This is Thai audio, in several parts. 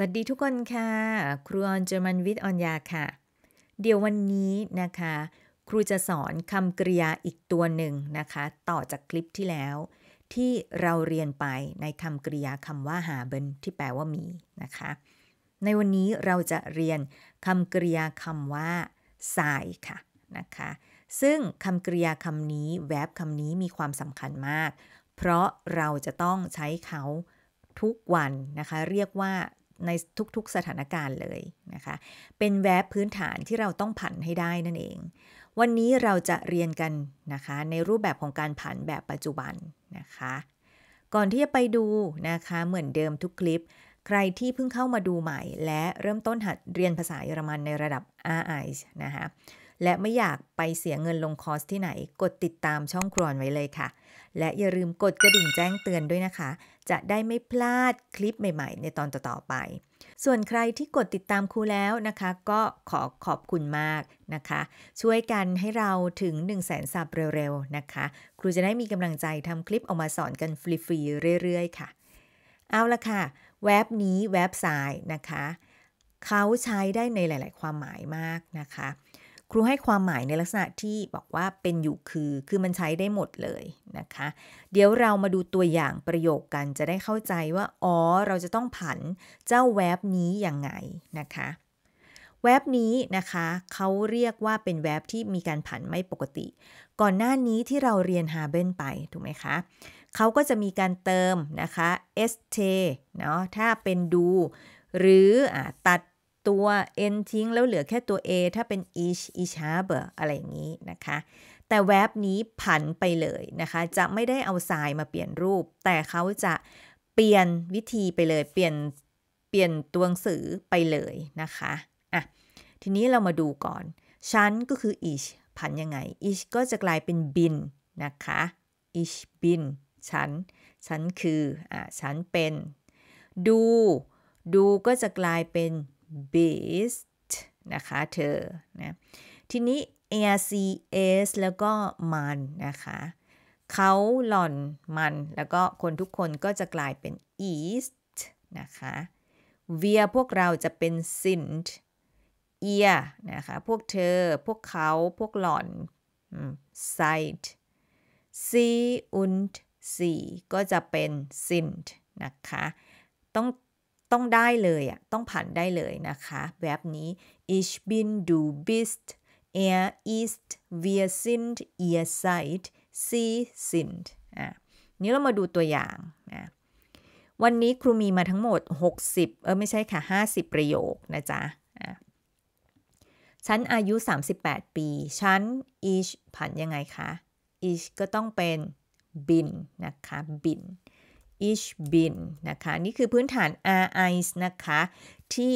สวัสดีทุกคนค่ะ ครูออนเจอร์มันวิทย์ออนยาค่ะ เดี๋ยววันนี้นะคะ ครูจะสอนคำกริยาอีกตัวหนึ่งนะคะ ต่อจากคลิปที่แล้ว ที่เราเรียนไปในคำกริยาคำว่าหาเบินที่แปลว่ามีนะคะ ในวันนี้เราจะเรียนคำกริยาคำว่าสายค่ะนะคะซึ่งคำกริยาคำนี้แวบคำนี้มีความสำคัญมาก เพราะเราจะต้องใช้เขาทุกวันนะคะเรียกว่าในทุกๆสถานการณ์เลยนะคะ เป็นแวบพื้นฐานที่เราต้องผันให้ได้นั่นเอง วันนี้เราจะเรียนกันนะคะในรูปแบบของการผันแบบปัจจุบันนะคะ ก่อนที่จะไปดูนะคะเหมือนเดิมทุกคลิป ใครที่เพิ่งเข้ามาดูใหม่ และเริ่มต้นหัดเรียนภาษาเยอรมันในระดับ RI นะคะ และไม่อยากไปเสียเงินลงคอร์สที่ไหน กดติดตามช่องครวนไว้เลยค่ะและอย่าลืมกดกระดิ่งแจ้งเตือนด้วยนะคะ จะได้ไม่พลาดคลิปใหม่ๆในตอนต่อๆไป ส่วนใครที่กดติดตามครูแล้วนะคะ ก็ขอขอบคุณมากนะคะ ช่วยกันให้เราถึง 1 0 0 0 0แสนซับเร็วๆนะคะ ครูจะได้มีกำลังใจทำคลิปออกมาสอนกันฟรีๆ เรื่อยๆค่ะ เอาละค่ะเว็บนี้เว็บไซต์นะคะ เขาใช้ได้ในหลายๆความหมายมากนะคะครูให้ความหมายในลักษณะที่บอกว่าเป็นอยู่คือคือมันใช้ได้หมดเลยนะคะ เดี๋ยวเรามาดูตัวอย่างประโยคกันจะได้เข้าใจว่าอ๋อเราจะต้องผันเจ้าแวบนี้ยังไงนะคะ แว็บนี้นะคะเขาเรียกว่าเป็นแว็บที่มีการผันไม่ปกติ ก่อนหน้านี้ที่เราเรียนฮาเบนไปถูกไหมคะเขาก็จะมีการเติมนะคะ st เนาะถ้าเป็นดู หรืออตัดัว n ทิ้งแล้วเหลือแค่ตัว a ถ้าเป็น each each habe อะไรอย่างนี้นะคะแต่แว็บนี้ผันไปเลยนะคะจะไม่ได้เอาทรายมาเปลี่ยนรูป แต่เขาจะเปลี่ยนวิธีไปเลย เปลี่ยนเปลี่ยนตัวหนังสือไปเลยนะคะอ่ะทีนี้เรามาดูก่อนชั้นก็คือ each ผันยังไง each ก็จะกลายเป็น bin นะคะ each bin ชันชั้นคืออ่ะชันเป็นดูดูก็จะกลายเป็น based นะคะ เธอนะทีนี้ ARCS แล้วก็มันนะคะ เขาหล่อนมัน แล้วก็ คนทุกคนก็จะกลายเป็น east นะคะเวียพวกเราจะเป็น sint เอียนะคะ พวกเธอพวกเขาพวกหล่อน sight see und s ก็จะเป็น sint นะคะ ต้องต้องได้เลยอ่ะ ต้องผ่านได้เลยนะคะ แบบนี้ ich bin du bist er ist wir sind ihr seid sie sind อ่ะนี้เรามาดูตัวอย่างนะวันนี้ครูมีมาทั้งหมด 60 เออไม่ใช่ค่ะ50 ประโยคนะจ๊ะะฉันอายุ 38 ปี ฉัน ish ผันยังไงคะ ish ก็ต้องเป็นบินนะคะบิน bin. ich bin นะคะ นี่คือพื้นฐาน a r i s นะคะ ที่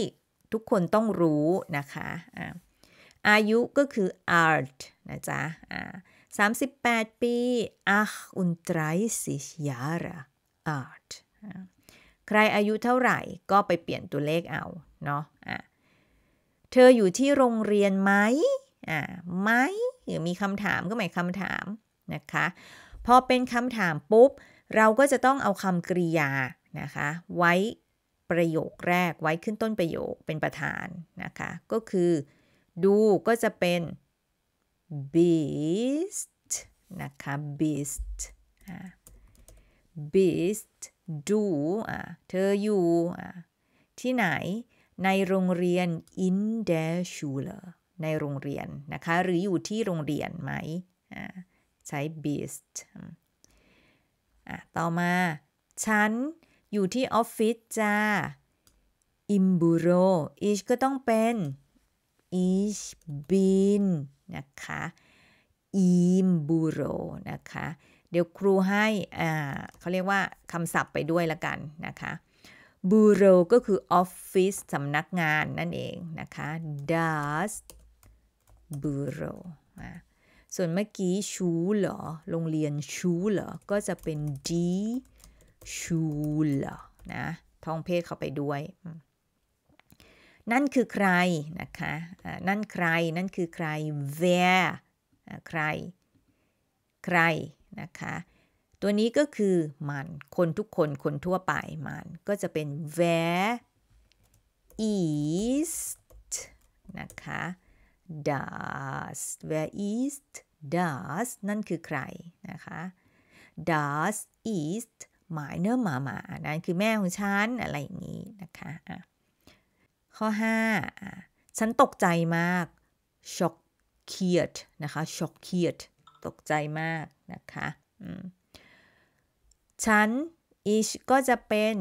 ทุกคนต้องรู้นะคะอายุก็คือ art นะจ๊ะสามสิบแปดปี ach und d r e i s i g Jahre art ใครอายุเท่าไหร่ก็ไปเปลี่ยนตัวเลขเอาเนาะะเธออยู่ที่โรงเรียนไหมอ่าไหมหรือมีคำถามก็หมายคำถาม นะคะ พอเป็นคำถามปุ๊บเราก็จะต้องเอาคำกริยานะคะ ไว้ประโยคแรกไว้ขึ้นต้นประโยคเป็นประธานนะคะ ก็คือดูก็จะเป็น beast นะคะ beast beast ดูเธออยู่ที่ไหนในโรงเรียน in der Schule ในโรงเรียนนะคะ หรืออยู่ที่โรงเรียนไหม ใช้ beast อ่ะต่อมา ฉันอยู่ที่ออฟฟิศจ้าอิมบูโรอิชก็ต้องเป็นอิชบินนะคะอิมบูโรนะคะ เดี๋ยวครูให้อ่าเขาเรียกว่าคำศัพท์ไปด้วยละกันนะคะบูโรก็คือออฟฟิศสำนักงาน นั่นเองนะคะ d e s bureau ส่วนเมื่อกี้ชูเหรอโรงเรียนชูเหรอก็จะเป็นดีชูเหรอนะท้องเพศเข้าไปด้วย นั่นคือใครนะคะนั่นใคร นั่นคือใคร where ใคร ใครนะคะ ตัวนี้ก็คือมัน คนทุกคนคนทั่วไปมัน ก็จะเป็น where is นะคะ does where is does นั่นคือใคร นะคะ does is หมายเนื้อหมาหมานั่นคือแม่ของฉัน อะไรอย่างนี้นะคะะข้อ5ฉันตกใจมาก shock เ e รนะคะ shock เ e รตกใจมาก นะคะ ฉัน ish ก็จะเป็น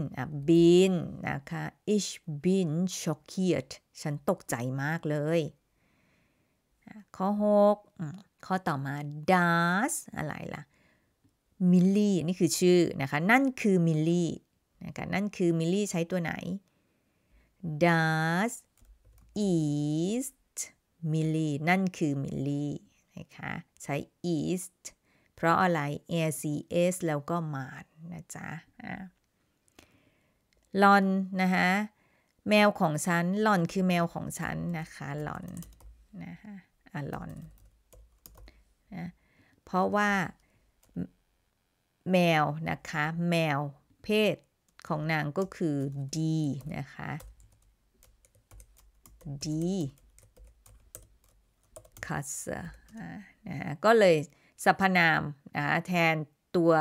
been นะคะ ish been shocked ฉันตกใจมากเลยข้อ6ข้อต่อมา does อะไรล่ะมิลลี่นี่คือชื่อนะคะ นั่นคือมิลลี่นะคะนั่นคือมิลลี่ใช้ตัวไหน does is มิลลี่นั่นคือมิลลี่นะคะใช้ east เพราะอะไร acs แล้วก็มาดนะจ๊ะลอน นะคะแมวของฉันหลอนคือแมวของฉัน นะคะหลอน นะคะอาลอนนะเพราะว่าแมวนะคะ แมวเพศของนางก็คือดีนะคะดีคัสนะก็เลยสรรพนามนะะแทนตัว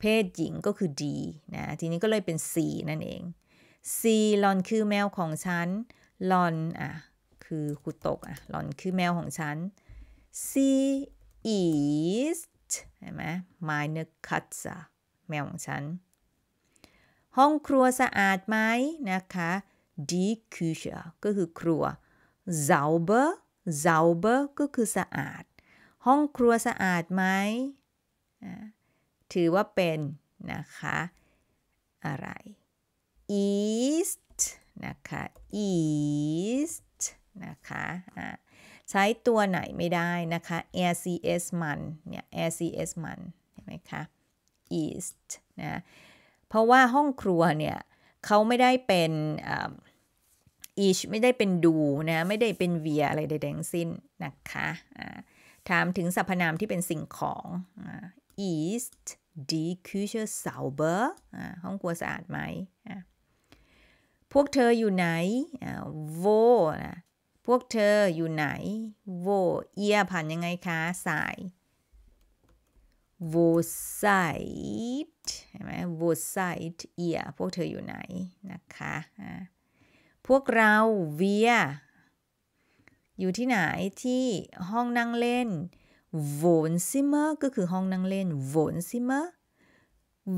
เพศหญิงก็คือดีนะทีนี้ก็เลยเป็นีนั่นเอง C ีลอนคือแมวของฉันลอนอ่ะคือคุตกอะหล่อนคือแมวของฉัน she is ใช่ไหม my n e k a t s a แมวของฉัน ห้องครัวสะอาดไหมนะคะ die Küche ก็คือครัว sauber sauber ก็คือสะอาด ห้องครัวสะอาดไหม ถือว่าเป็น นะคะ อะไร east นะคะ east นะคะใช้ตัวไหนไม่ได้นะคะ RCS มัน เนี่ย RCS มัน เห็นไหมคะ East นะ เพราะว่าห้องครัวเนี่ยเขาไม่ได้เป็น each ไม่ได้เป็นดูนะ ไม่ได้เป็น v e ียอะไรใดๆทั้งสิ้นนะคะถามถึงสรรพนามที่เป็นสิ่งของ East d e k u c h e sauber ห้องครัวสะอาดไหม พวกเธออยู่ไหน wo วกเธออยู่ไหนโวเอียผ่านยังไงคะสายโวไซต์ใช่ไหมโวไซต์เอียพวกเธออยู่ไหน นะคะ พวกเราเวียอยู่ที่ไหน ที่ห้องนั่งเล่น โว o ซิเมอร์ก็คือห้องนั่งเล่น โว n ซิเมอร์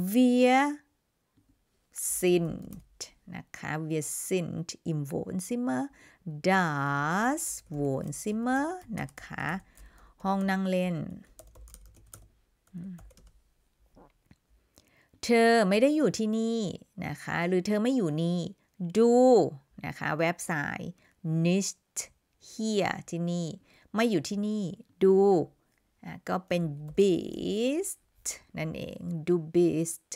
เวียซินนะคะเ wir s i n อิมโวนซิเมอร์ das Wohnzimmer นะคะ ห้องนั่งเล่น เธอไม่ได้อยู่ที่นี่นะคะ หรือเธอไม่อยู่นี่ ดูนะคะเว็บไซต์ nicht here ที่นี่ไม่อยู่ที่นี่ ดูก็เป็น bist นั่นเอง d o bist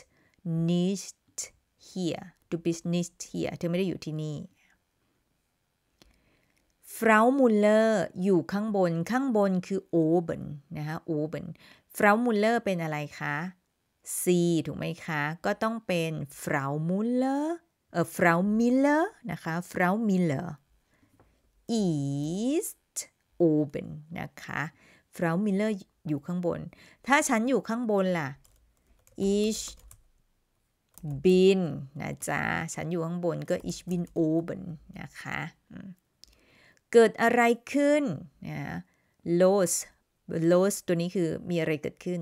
nicht here d o bist nicht here เธอไม่ได้อยู่ที่นี่ฟรามุลเลอร์อยู่ข้างบน ข้างบนคือโอเบนนะคะโอเบนฟรามุลเลอร์เป็นอะไรคะ C ถูกไหมคะ ก็ต้องเป็นฟรามุลเลอร์เออฟรามิลเลอร์นะคะฟรามิลเลอร์ East oben นะคะฟรามิลเลอร์อยู่ข้างบน ถ้าฉันอยู่ข้างบนล่ะ Ich bin นะจ๊ะ ฉันอยู่ข้างบนก็ Ich bin oben นะคะเกิดอะไรขึ้นนะ los los ตัวนี้คือมีอะไรเกิดขึ้น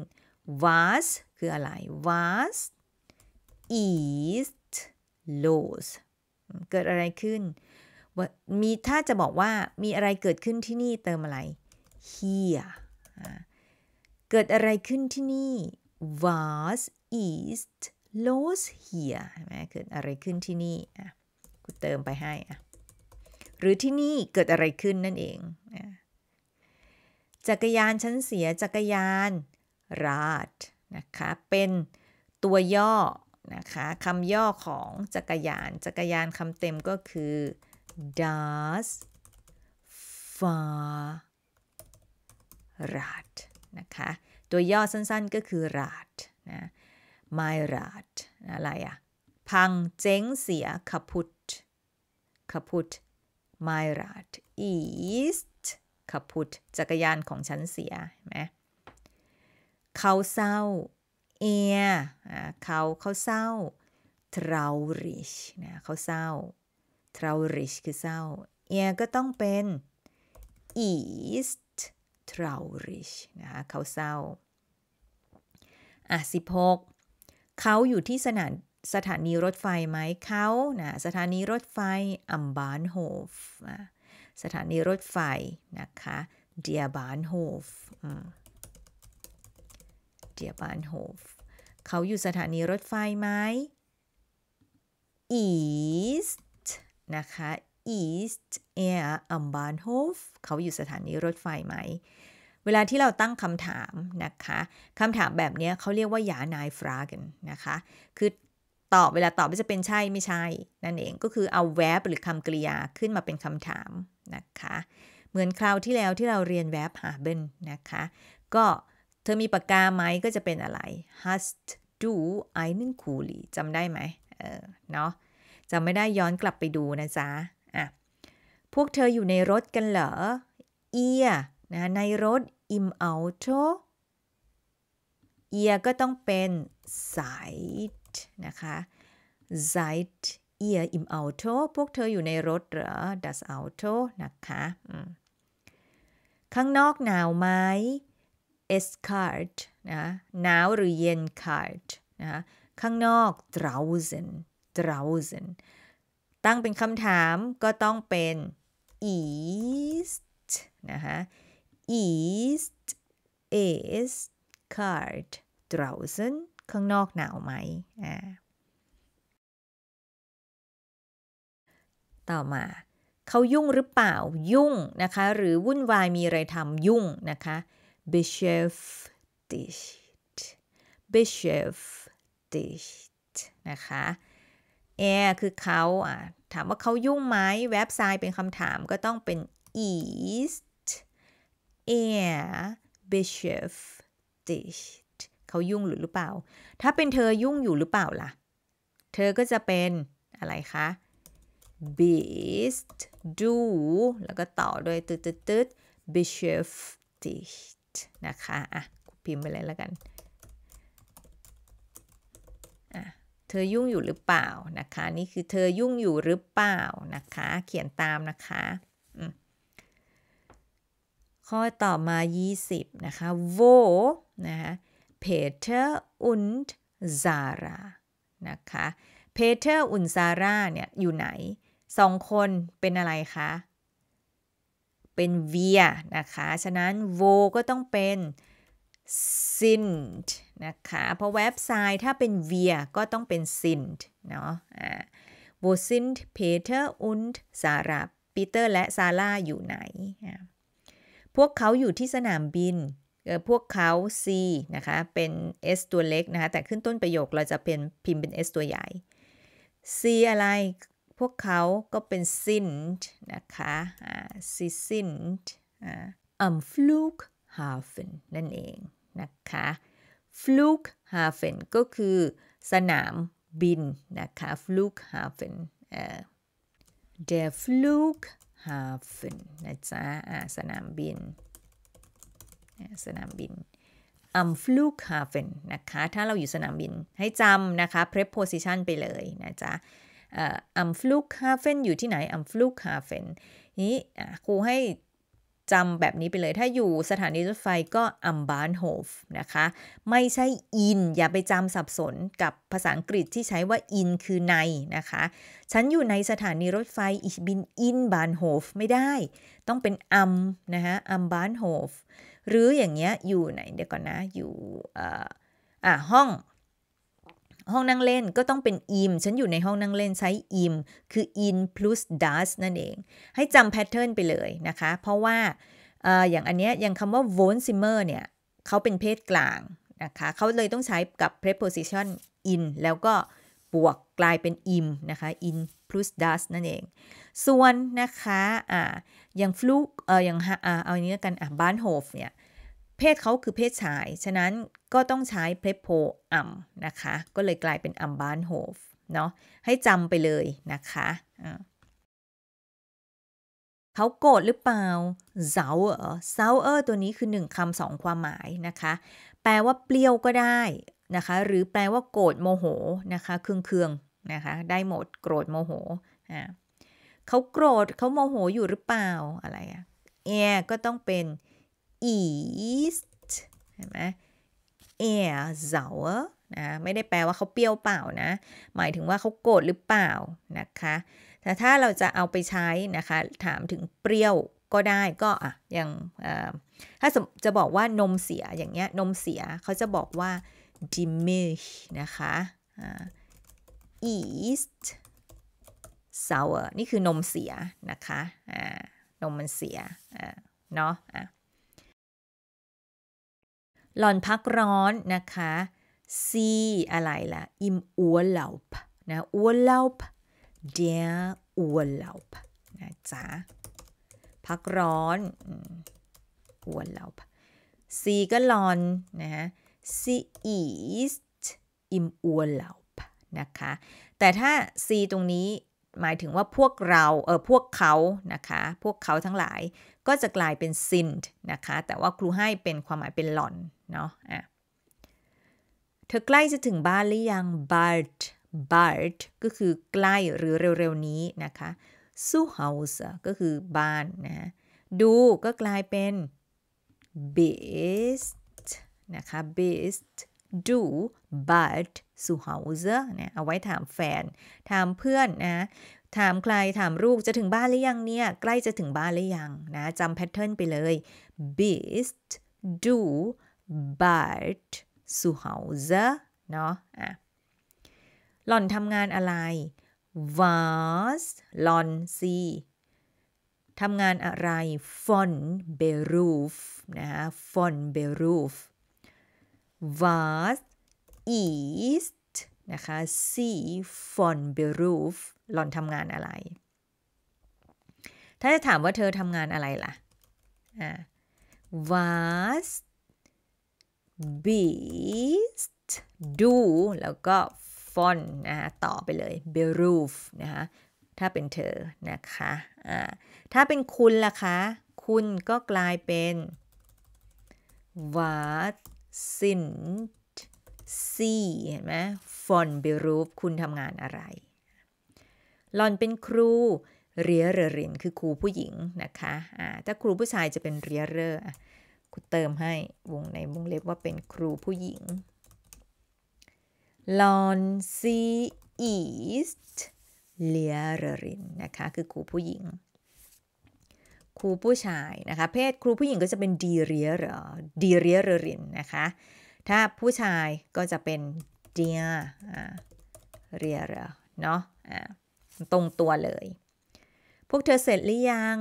was คืออะไร was is los เกิดอะไรขึ้น มีถ้าจะบอกว่ามีอะไรเกิดขึ้นที่นี่เติมอะไร here เกิดอะไรขึ้นที่นี่ was is los here เกิดอะไรขึ้นที่นี่กูเติมไปให้อะหรือที่นี่เกิดอะไรขึ้นนั่นเอง จักรยานชั้นเสียจักรยานราดนะคะ เป็นตัวย่อ นะคะคำย่อของจักรยานจักรยานคำเต็มก็คือ d o e s f a r r a ดนะคะตัวย่อสั้น ๆก็คือ r a ดนะ my r a ดอะไรอะพังเจ๊งเสียขพุทขพุท my rad is ขับพุจักรยานของฉันเสียเห็นไหมเขาเศร้า er เขาเขาเศร้า traurig นะ เขาเศร้า traurig คือเศร้า er ก็ต้องเป็น ist r a u r i g นะ เขาเศร้า อ่ะสิหกเขาอยู่ที่สนามสถานีรถไฟไหมเขานะสถานีรถไฟอัมบานโฮฟสถานีรถไฟนะคะเดียบานโฮฟเดียบานโฮฟเขาอยู่สถานีรถไฟไหม East นะคะ East Air a m b a n h o f เขาอยู่สถานีรถไฟไหม เวลาที่เราตั้งคำถาม นะคะคำถามแบบนี้เขาเรียกว่าหยานายฟรากันนะคะคือตอบเวลาตอบก็จะเป็นใช่ไม่ใช่ นั่นเองก็คือเอาแวบ หรือคำกริยาขึ้นมาเป็นคำถาม นะคะ เหมือนคราวที่แล้วที่เราเรียนแวบหาเบนนะคะ ก็เธอมีปากกาไหมก็จะเป็นอะไร hast d o i n e n Kuli จำได้ไหมเออเนาะจำไม่ได้ย้อนกลับไปดูนะจ๊ะ อ่ะ พวกเธออยู่ในรถกันเหรอเอียนะในรถ im Auto เอียก็ต้องเป็นสายนะคะ Seid ihr im Auto พวกเธออยู่ในรถเหรอ das Auto นะคะข้างนอกหนาวไหม es kalt นะหนาวหรือเย็น kalt นะข้างนอก draußen draußen ตั้งเป็นคำถามก็ต้องเป็น ist นะคะ ist i s kalt draußen ข้างนอกหนาวไหม อ่า ต่อมาเขายุ่งหรือเปล่ายุ่งนะคะ หรือวุ่นวายมีอะไรทำยุ่งนะคะ beschäftigt beschäftigt นะคะ er คือเขาอ่ะถามว่าเขายุ่งไหมเว็บไซต์เป็นคำถามก็ต้องเป็น ist er beschäftigt เขายุ่งหรือเปล่า ถ้าเป็นเธอยุ่งอยู่หรือเปล่าล่ะ เธอก็จะเป็นอะไรคะ beast do แล้วก็ต่อด้วยตึ๊ดต๊ดต๊ด beschäftigt นะคะ อ่ะพิมพ์ไปเลยแล้วกันอ่ะเธอยุ่งอยู่หรือเปล่านะคะ นี่คือเธอยุ่งอยู่หรือเปล่านะคะ เขียนตามนะคะข้อต่อมา 20นะคะ vo นะคะ Peter und z a r a นะคะ Peter und z a r a เนี่ยอยู่ไหนสองคนเป็นอะไรคะ เป็น w i ยนะคะ ฉะนั้นโวก็ต้องเป็น sind นะคะเพราะเว็บไซต์ถ้าเป็น w i ยก็ต้องเป็น sind เนาะ wo sind Peter und Sarah ปีเตอร์และซาร่าอยู่ไหน พวกเขาอยู่ที่สนามบินพวกเขา C นะคะ เป็น S ตัวเล็กนะคะ แต่ขึ้นต้นประโยคเราจะเป็นพิมพ์เป็น S ตัวใหญ่ C อะไร พวกเขาก็เป็น sind นะคะ sie sind am Flughafen นั่นเองนะคะ Flughafen ก็คือสนามบินนะคะ Flughafen der Flughafen นะจ๊ะสนามบินสนามบินอัมฟลูคาเฟนนะคะ ถ้าเราอยู่สนามบินให้จำนะคะ preposition ไปเลยนะจ๊ะอัมฟลูคาเฟนอยู่ที่ไหนอัมฟลูคาเฟนนี้ครูให้จำแบบนี้ไปเลย ถ้าอยู่สถานีรถไฟก็อัมบานโฮฟนะคะ ไม่ใช่อิน อย่าไปจำสับสนกับภาษาอังกฤษที่ใช้ว่าอินคือในนะคะ ฉันอยู่ในสถานีรถไฟอิชบินอินบานโฮฟไม่ได้ ต้องเป็นอัมนะคะอัมบานโฮฟหรืออย่างเงี้ยอยู่ไหนเดี๋ยวก่อนนะอยู่อ่าห้อง ห้องนั่งเล่นก็ต้องเป็นอิมฉันอยู่ในห้องนั่งเล่นใช้อิมคือ in plus does นั่นเอง ให้จำแพทเทิร์นไปเลยนะคะ เพราะว่าออย่างอันเนี้ยอย่างคำว่า v o n s i m e r เนี่ยเขาเป็นเพศกลางนะคะเขาเลยต้องใช้กับ preposition in แล้วก็บวกกลายเป็น im นะคะ in plus das นั่นเอง ส่วนนะคะอ่าอย่างฟลกเอออย่างอ่าเอาอันนี้กันอ่ะบ้านโฮฟเนี่ย เพศเขาคือเพศชาย ฉะนั้นก็ต้องใช้เพลโพอัมนะคะ ก็เลยกลายเป็นอัมบ้านโฮฟเนาะ ให้จำไปเลยนะคะ เขาโกรธหรือเปล่าเซาเออเซาเออตัวนี้คือหนึ่งคำสองความหมายนะคะ แปลว่าเปรี้ยวก็ได้ นะคะ หรือแปลว่าโกรธโมโหนะคะ เคืองเคืองนะคะได้หมดโกรธโมโหอ่าเขาโกรธเขาโมโหอยู่หรือเปล่าอะไรอะแอก็ต้องเป็น east เห็นไหม air sour นะไม่ได้แปลว่าเขาเปรี้ยวเปล่านะหมายถึงว่าเขาโกรธหรือเปล่านะคะแต่ถ้าเราจะเอาไปใช้นะคะถามถึงเปรี้ยวก็ได้ก็อ่ะอย่างถ้าจะบอกว่านมเสียอย่างเงี้ยนมเสียเขาจะบอกว่า diminish นะคะ yeast sour นี่คือนมเสียนะคะอ่านมมันเสียอ่าเนาะอ่ะหลอนพักร้อนนะคะ C อะไรล่ะ im Urlaub นะ Urlaub der Urlaub นะจ๊ะ พักร้อน Urlaub C ก็หลอนนะ C ist im Urlaub นะคะ แต่ถ้า C ตรงนี้หมายถึงว่าพวกเรา เออพวกเขานะคะ พวกเขาทั้งหลายก็จะกลายเป็น sinned นะคะ แต่ว่าครูให้เป็นความหมายเป็นหลอนเนาะอ่ะเธอใกล้จะถึงบ้านหรือยัง b a l บ bald ก็คือใกล้หรือเร็ว ๆ นี้นะคะ zuhause ก็คือบ้าน นะดูก็กลายเป็น b ส s t นะคะ bist do but สุฮาเซอร์นเอาไว้ถามแฟน ถามเพื่อนนะ ถามใคร ถามลูกจะถึงบ้านหรือยังเนี่ย ใกล้จะถึงบ้านหรือยังนะจำแพทเทิร์นไปเลย bist du b u t d zu Hause เนาะอ่ะหล่อนทำงานอะไร was หล่อนซีทำงานอะไร von beruf นะ von beruf vast ist นะคะ sie von Beruf หล่อนทำงานอะไร ถ้าจะถามว่าเธอทำงานอะไรล่ะอ่า was beast do แล้วก็ von นะคะต่อไปเลย beruf นะคะถ้าเป็นเธอ นะคะะถ้าเป็นคุณล่ะคะ คุณก็กลายเป็น was sind s e เห็นไหมฟ o n beruf คุณทำงานอะไรหลอนเป็นครูเรียเริรนคือครูผู้หญิงนะคะะถ้าครูผู้ชายจะเป็นเรียเรอคุณเติมให้วงในวงเล็บว่าเป็นครูผู้หญิงลอนซีอีสต์เลียเรรินนะคะ คือครูผู้หญิงครูผู้ชายนะคะเพศครูผู้หญิงก็จะเป็นดีเรียหรอดีเรียเรรินนะคะถ้าผู้ชายก็จะเป็นเดียเรียเรเนาะตรงตัวเลยพวกเธอเสร็จหรือยัง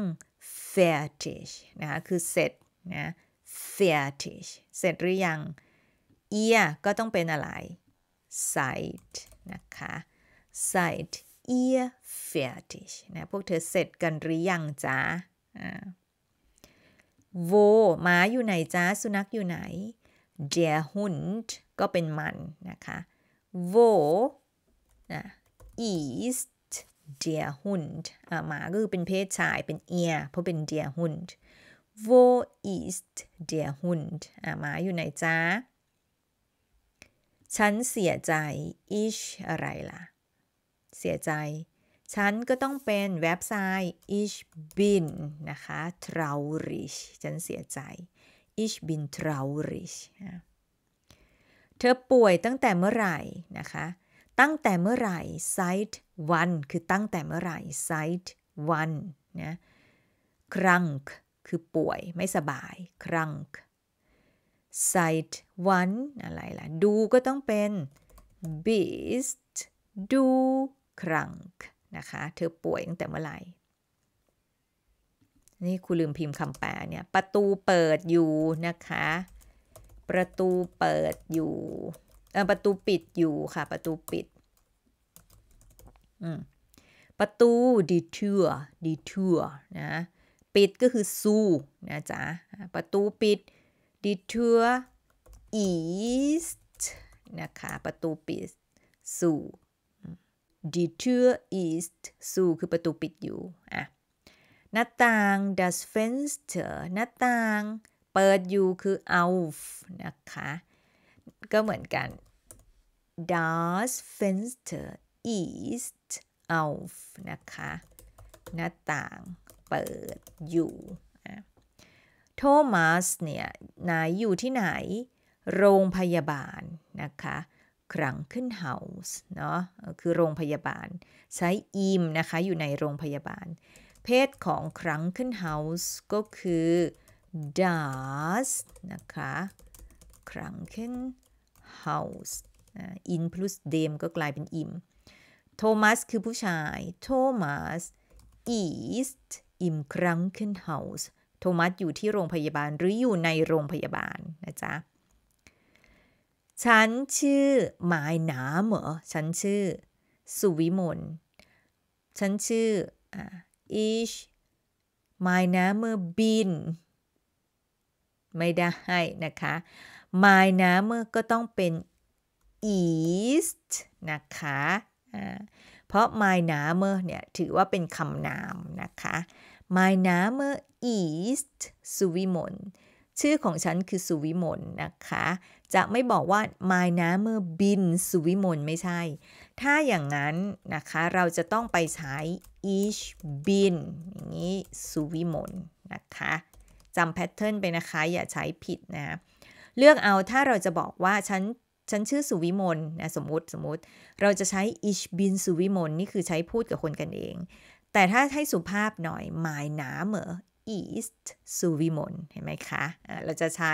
f e r t i h นะคะคือเสร็จนะ f e r t i h เสร็จหรือยังเอียก็ต้องเป็นอะไร seit นะคะ seit ihr f e r t i h นะพวกเธอเสร็จกันหรือยังจ๊ะโวหมาอยู่ไหนจ้าสุนัขอยู่ไหน der Hund ก็เป็นมันนะคะ wo นะ ist der Hund หมาก็คือเป็นเพศชายเป็นเอียเพราะเป็น der Hund wo ist der Hund หมาอยู่ไหนจ้า ฉันเสียใจ ich อะไรล่ะ เสียใจฉันก็ต้องเป็นเว็บไซต์ ich bin นะคะ traurig ฉันเสียใจ ich bin traurig เธอป่วยตั้งแต่เมื่อไหร่นะคะ ตั้งแต่เมื่อไหร่ site one คือตั้งแต่เมื่อไหร่ site one นะ k r a n k คือป่วยไม่สบาย k r a n k site one อะไรล่ะ ดูก็ต้องเป็น beast ดู k r a n k นะคะเธอป่วยตั้งแต่เมื่อไหร่ นี่ครูลืมพิมพ์คำแปลเนี่ย ประตูเปิดอยู่นะคะ ประตูเปิดอยู่ เออประตูปิดอยู่ค่ะ ประตูปิด อืมประตูดีทัวดีทัวนะ ปิดก็คือซูนะจ๊ะ ประตูปิดดีทัวอีสต์นะคะ ประตูปิดซู Die Tür ist zu คือประตูปิดอยู่อ่ะหน้าต่าง das Fenster หน้าต่างเปิดอยู่คือ auf นะคะ ก็เหมือนกัน das Fenster ist auf นะคะ หน้าต่างเปิดอยู่โทมัสเนี่ยนายอยู่ที่ไหน โรงพยาบาลนะคะครังขึ้นเฮาส์เนาะคือโรงพยาบาล ใช้อิมนะคะ อยู่ในโรงพยาบาล เพศของครังขึ้นเฮาส์ก็คือ does นะคะครังขึ้นเฮาส์อิน plus เดมก็กลายเป็นอิมโทมัสคือผู้ชายโทมัส is อิมครังขึ้นเฮาส์โทมัสอยู่ที่โรงพยาบาลหรืออยู่ในโรงพยาบาล นะจ๊ะฉันชื่อหมายหนามเหรอฉันชื่อสุวิมลฉันชื่ออิชหมายหนาเมื่อบินไม่ได้นะคะหมายหนาเมื่อก็ต้องเป็น east นะคะ เพราะ my n a m e เนี่ยถือว่าเป็นคำนามนะคะ my n a m e east สุวิมลชื่อของฉันคือสุวิมลนะคะจะไม่บอกว่ามา n น้ำเมื่อบินสุวิมลไม่ใช่ ถ้าอย่างนั้นนะคะ เราจะต้องไปใช้ each bin อย่างนี้สุวิมลนะคะจำแพทเทิร์นไปนะคะอย่าใช้ผิดนะเลือกเอาถ้าเราจะบอกว่า ฉันฉันชื่อสุวิมลนะสมมติสมมติ เราจะใช้ e a c h bin สุวิมลนี่คือใช้พูดกับคนกันเอง แต่ถ้าให้สุภาพหน่อย my name east u v วิม n เห็นไหมคะะเราจะใช้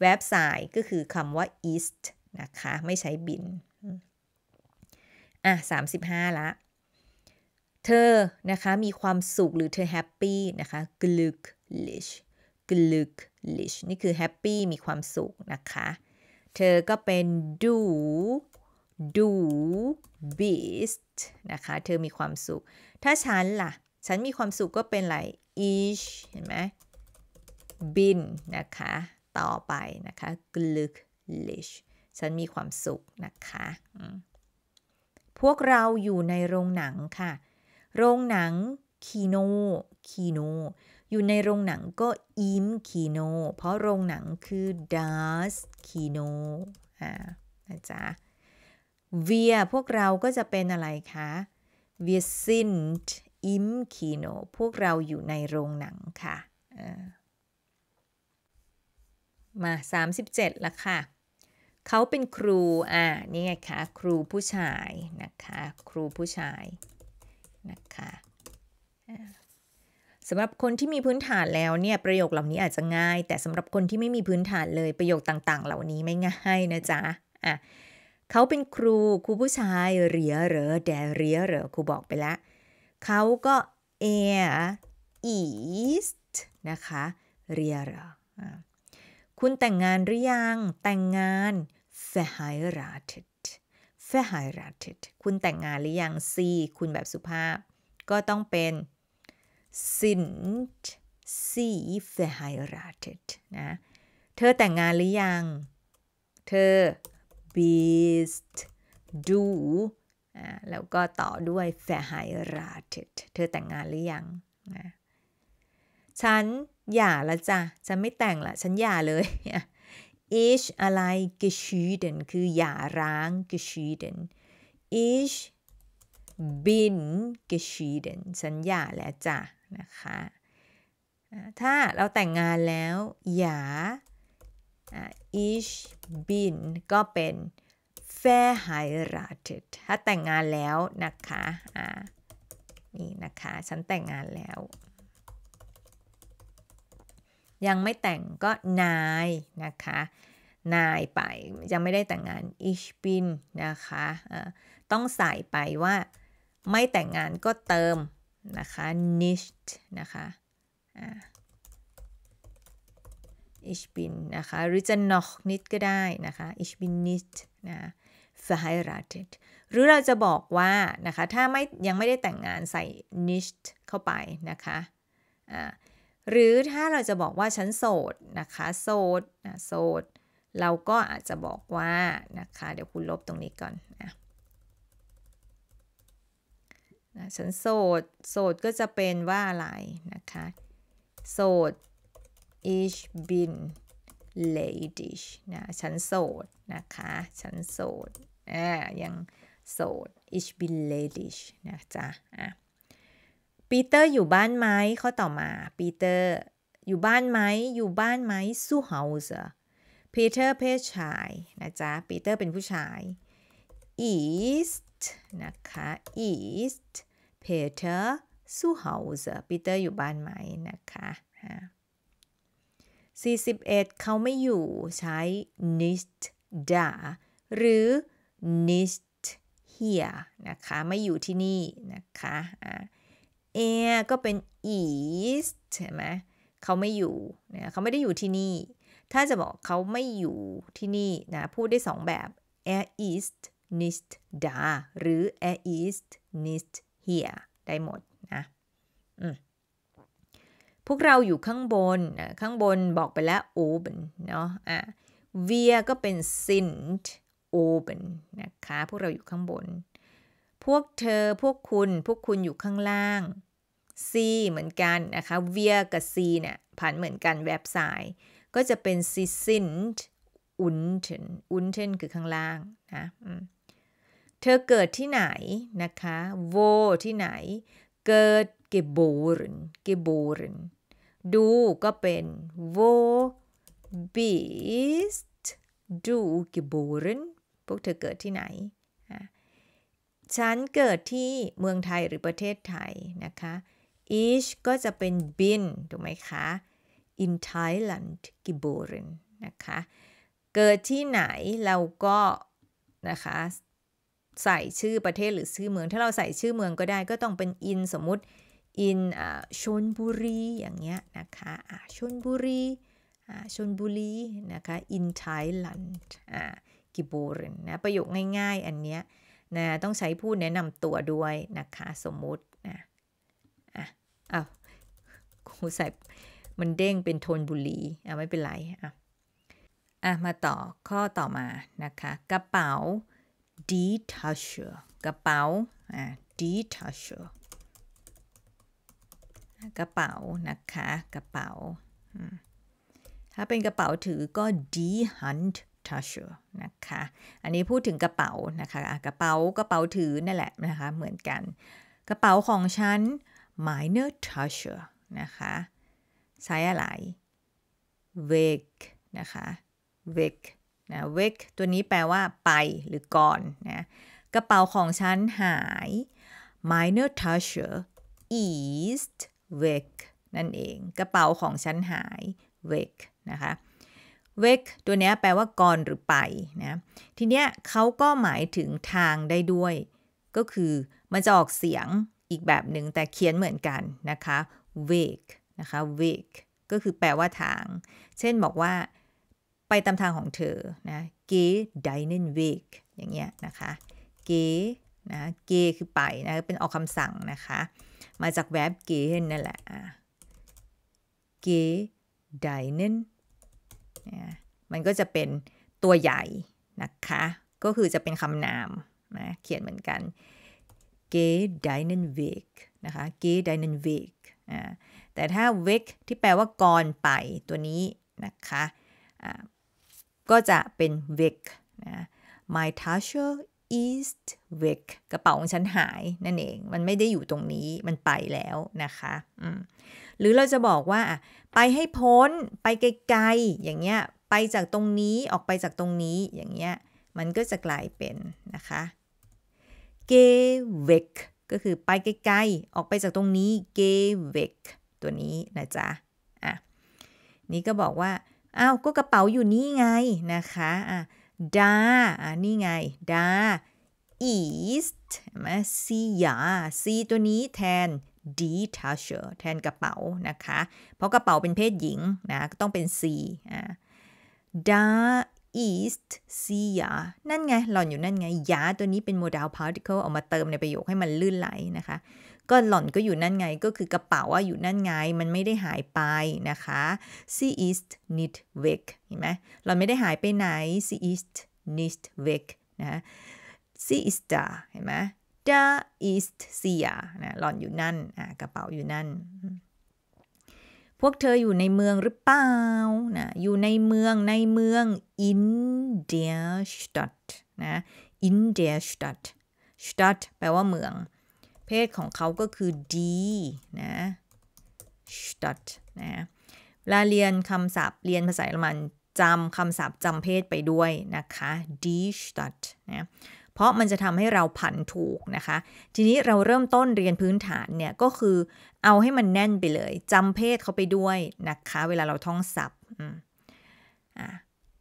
เว็บไซต์ก็คือคำว่า east นะคะ ไม่ใช้บิน อ่ะ 35ละเธอ นะคะ มีความสุขหรือเธอแฮปปี้นะคะ glücklich glücklich นี่คือแฮปปี้มีความสุขนะคะ เธอก็เป็น do do beast นะคะ เธอมีความสุข ถ้าฉันล่ะ ฉันมีความสุขก็เป็นไร each เห็นไหมบินนะคะ ต่อไปนะคะ glücklich ฉันมีความสุขนะคะ พวกเราอยู่ในโรงหนังค่ะ โรงหนัง คีโนคีโนอยู่ในโรงหนังก็อิมคีโนเพราะโรงหนังคือ das Kino อ่านะจ๊ะว i ยพวกเราก็จะเป็นอะไรคะ wir sind อิมคีโนพวกเราอยู่ในโรงหนังค่ะมา 37ละค่ะเขาเป็นครูอ่านี่ไงคะครูผู้ชายนะคะครูผู้ชายนะคะสำหรับคนที่มีพื้นฐานแล้วเนี่ยประโยคเหล่านี้อาจจะง่าย แต่สำหรับคนที่ไม่มีพื้นฐานเลยประโยคต่างๆ เหล่านี้ไม่ง่ายนะจ๊ะอ่ะเขาเป็นครูครูผู้ชายเรียเหรอแดเรียเหรอครูบอกไปแล้วเขาก็ air east นะคะเรียรคุณแต่งงานหรือยัง แต่งงาน verheiratet verheiratet คุณแต่งงานหรือยังีคุณแบบสุภาพ ก็ต้องเป็น sind sie verheiratet นะเธอแต่งงานหรือยัง เธอ bist du แล้วก็ต่อด้วย verheiratet เธอแต่งงานหรือยังนะฉันหย่าละจ้ะฉันไม่แต่งละฉันหย่าเลย ich อะไร geschieden คือหย่าร้าง geschieden ich bin geschieden ฉันหย่าแล้วจ้ะนะคะถ้าเราแต่งงานแล้วหย่า ich bin ก็เป็น verheiratet ถ้าแต่งงานแล้วนะคะ อ่า นี่นะคะ ฉันแต่งงานแล้ว ยังไม่แต่งก็นายนะคะ นายไปยังไม่ได้แต่งงาน ich bin นะคะะต้องใส่ไปว่าไม่แต่งงานก็เติมนะคะ nicht นะคะ อ่า ich bin นะคะ หรือจะ noch nicht ก็ได้นะคะ ich bin nicht นะ verheiratet หรือเราจะบอกว่า นะคะถ้าไม่ยังไม่ได้แต่งงานใส่ nicht เข้าไปนะคะะหรือถ้าเราจะบอกว่าฉันโสดนะคะโสดนะโสดเราก็อาจจะบอกว่านะคะเดี๋ยวคุณลบตรงนี้ก่อนนะนะฉันโสดโสดก็จะเป็นว่าอะไรนะคะโสด ich bin ladies นะฉันโสดนะคะ ฉันโสดอ่ายังโสด ich bin l e d i g นะจ๊ะ อ่ะปีเตอร์อยู่บ้านไหม เขาต่อมาปีเตอร์อยู่บ้านไหม อยู่บ้านไหมสู้เฮาส์ปีเตอร์เพศชาย นะจ๊ะปีเตอร์เป็นผู้ชาย east นะคะ east Peter สู้เฮาส์ปีเตอร์อยู่บ้านไหม นะคะ 41 เขาไม่อยู่ใช้ nicht da หรือ nicht h e r นะคะ ไม่อยู่ที่นี่ นะคะ air ก็เป็น east ใช่ไหมเขาไม่อยู่นะเขาไม่ได้อยู่ที่นี่ ถ้าจะบอกเขาไม่อยู่ที่นี่นะพูดได้สองแบบ air east nicht da หรือ air east nicht h e r ได้หมดนะพวกเราอยู่ข้างบนข้างบนบอกไปแล้ว oben เนาะอ่ะ wir ก็เป็น sind oben นะคะ พวกเราอยู่ข้างบน พวกเธอ พวกคุณ พวกคุณอยู่ข้างล่าง C เหมือนกันนะคะ wir กับ C เนี่ยผันเหมือนกันแวบสาย ก็จะเป็น sie sind unten unten คือข้างล่างนะเธอเกิดที่ไหน นะคะ wo ที่ไหน เกิด geboren geboren ดูก็เป็น wo bist du geboren พวกเธอเกิดที่ไหน ฉันเกิดที่เมืองไทยหรือประเทศไทยนะคะ i c h ก็จะเป็น bin ถูกไหมคะ in Thailand geboren นะคะเกิดที่ไหนเราก็นะคะใส่ชื่อประเทศหรือชื่อเมือง ถ้าเราใส่ชื่อเมืองก็ได้ก็ต้องเป็นอินสมมุติอินชนบุรีอย่างเงี้ยนะคะชนบุรีชนบุรีนะคะอินไทยแลนดากิบูรินนะประโยคง่าย ๆ อันเนี้ยนะต้องใช้ผู้แนะนำตัวด้วยนะคะสมมุตินะอ่ะอ้าวกูใส่มันเด้งเป็นโทนบุรีอ่ะไม่เป็นไรอ่ะอ่ะมาต่อข้อต่อมานะคะ กระเป๋า detacher กระเป๋าอ่ะ d e t a c h e กระเป๋า นะคะ กระเป๋าถ้าเป็นกระเป๋าถือก็ d hunt t a s h นะคะอันนี้พูดถึงกระเป๋านะคะกระเป๋ากระเป๋าถือนั่นแหละนะคะเหมือนกัน กระเป๋าของฉัน Minor t a s h e นะคะใช้อะไร k e นะคะ k e นะ k e ตัวนี้แปลว่าไปหรือก่อนนะกระเป๋าของฉันหาย Minor t a s h r East w e นั่นเองกระเป๋าของฉันหาย w e นะคะ wake ตัวนี้แปลว่าก่อนหรือไปนะ ทีเนี้ยเขาก็หมายถึงทางได้ด้วย ก็คือ มันจะออกเสียงอีกแบบหนึ่งแต่เขียนเหมือนกันนะคะ wake นะคะ wake ก็คือแปลว่าทาง เช่นบอกว่า ไปตามทางของเธอนะ g กดาย n น n เ wake อย่างเงี้ยนะคะ g กนะ g กคือไปนะ เป็นออกคำสั่งนะคะ มาจากแวบ g กนนั่นแหละ g กด d ยเน n มันก็จะเป็นตัวใหญ่ นะคะ ก็คือจะเป็นคำนามนะ เขียนเหมือนกัน g e d i n e n w e g นะคะ g e d i n e n w e g แต่ถ้า w e g ที่แปลว่าก่อนไปตัวนี้นะคะก็จะเป็น w e g นะ my tasher is w e g กระเป๋าของฉันหาย นั่นเอง มันไม่ได้อยู่ตรงนี้ มันไปแล้วนะคะหรือเราจะบอกว่าไปให้พ้นไปไกลๆอย่างเงี้ยไปจากตรงนี้ออกไปจากตรงนี้อย่างเงี้ยมันก็จะกลายเป็น นะคะ เกเวกก็คือไปไกลๆออกไปจากตรงนี้เกเวกตัวนี้นะจ๊ะอ่ะนี่ก็บอกว่าอ้าวก็กระเป๋าอยู่นี่ไงนะคะอ่ะดาอ่ะนี่ไงดา east มาซียาซีตัวนี้แทน detacher แทนกระเป๋านะคะ เพราะกระเป๋าเป็นเพศหญิงนะต้องเป็น c อ่า da east s e a นั่นไงหล่อนอยู่นั่นไง ยาตัวนี้เป็นโมดัล particle เอามาเติมในประโยคให้มันลื่นไหลนะคะก็หล่อนก็อยู่นั่นไงก็คือกระเป๋าอะอยู่นั่นไงมันไม่ได้หายไปนะคะ see a s t knit w e k เห็นไหมหล่อนไม่ได้หายไปไหน see a s t knit w e k นะ see east เห็นไหม e a s t s e a นะหล่อนอยู่นั่นอ่ากระเป๋าอยู่นั่น พวกเธออยู่ในเมืองหรือเปล่านะอยู่ในเมือง ในเมือง in der Stadt นะ in der Stadt Stadt แปลว่าเมือง เพศของเขาก็คือ d นะ Stadt นะเวลาเรียนคำศัพท์ เรียนภาษาเยอรมันจำคำศัพท์จำเพศไปด้วยนะคะ die Stadt นะเพราะมันจะทำให้เราผันถูกนะคะ ทีนี้เราเริ่มต้นเรียนพื้นฐานเนี่ย ก็คือเอาให้มันแน่นไปเลยจำเพศเขาไปด้วยนะคะ เวลาเราท่องศัพท์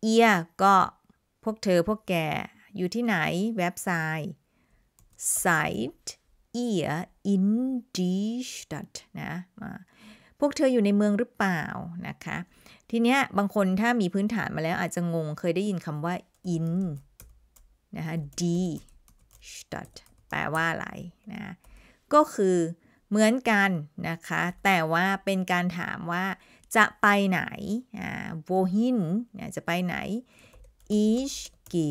เอียก็พวกเธอพวกแกอยู่ที่ไหนเว็บไซต์ site e a r in d i s t a t นะ พวกเธออยู่ในเมืองหรือเปล่านะคะ ทีเนี้ยบางคนถ้ามีพื้นฐานมาแล้วอาจจะงงเคยได้ยินคำว่า in นะคะ d ีสตัดแปลว่าอะไรนะก็คือเหมือนกันนะคะ แต่ว่าเป็นการถามว่าจะไปไหนอ่าโวหินนะจะไปไหนอ c ชก e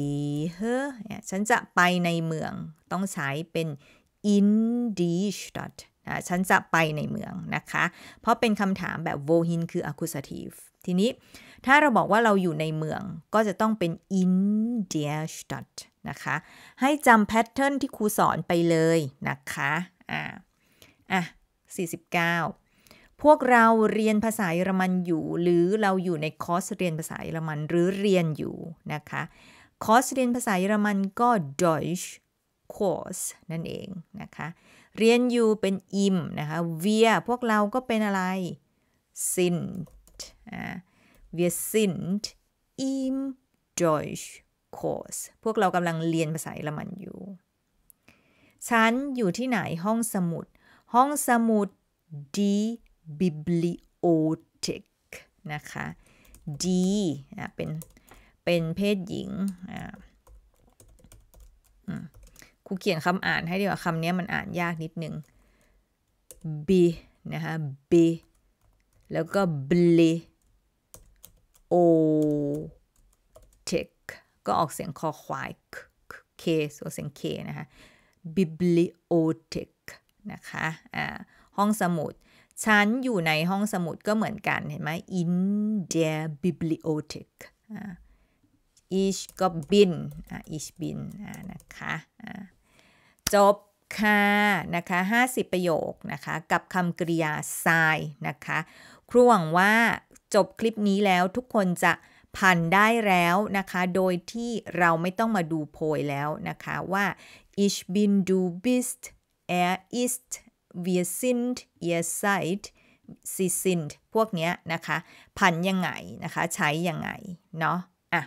เนี่ยฉันจะไปในเมือง ต้องใช้เป็น in die s t a d ฉันจะไปในเมืองนะคะ เพราะเป็นคำถามแบบโวหินคือ accusative ทีนี้ถ้าเราบอกว่าเราอยู่ในเมือง ก็จะต้องเป็น in der Stadt นะคะให้จำแพทเทิร์นที่ครูสอนไปเลยนะคะอ่าอ่ะ49 พวกเราเรียนภาษาเยอรมันอยู่ หรือเราอยู่ในคอร์สเรียนภาษาเยอรมัน หรือเรียนอยู่นะคะคอร์สเรียนภาษาเยอรมันก็ Deutsch Kurs นั่นเองนะคะเรียนอยู่เป็นอิมนะคะ wir พวกเราก็เป็นอะไร sind wir sind im Deutsch course พวกเรากำลังเรียนภาษาเยอรมันอยู่ฉันอยู่ที่ไหน ห้องสมุด ห้องสมุด D bibliothek นะคะ D เป็นเป็นเพศหญิงครูเขียนคำอ่านให้ดีกว่า คำนี้มันอ่านยากนิดนึง B นะคะ B แล้วก็ b l i o t e c h ก็ออกเสียงคอควายเคสัวเสียงเคนะคะ bibliothek นะคะอ่าห้องสมุด ฉันอยู่ในห้องสมุดก็เหมือนกัน เห็นไหม in the bibliothek อีช c h ก็บินอ่า c h บินอ่านะคะอ่าจบค่ะนะคะ50 ประโยคนะคะ กับคำกริยา s i g h นะคะ ครูหวังว่าจบคลิปนี้แล้วทุกคนจะพันได้แล้วนะคะ โดยที่เราไม่ต้องมาดูโพยแล้วนะคะ ว่า ich bin du bist er ist wir sind ihr seid sie sind พวกเนี้ยนะคะพันยังไงนะคะ ใช้ยังไงเนาะ อ่ะ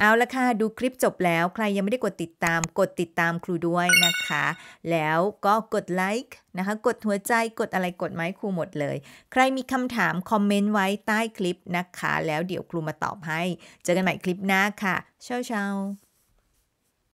เอาละค่ะ ดูคลิปจบแล้ว ใครยังไม่ได้กดติดตามกดติดตามครูด้วยนะคะ แล้วก็กดไลค์นะคะ กดหัวใจกดอะไรกดไม้ครูหมดเลย ใครมีคำถาม คอมเมนต์ไว้ใต้คลิปนะคะ แล้วเดี๋ยวครูมาตอบให้ เจอกันใหม่คลิปหน้าค่ะเช้าเช้า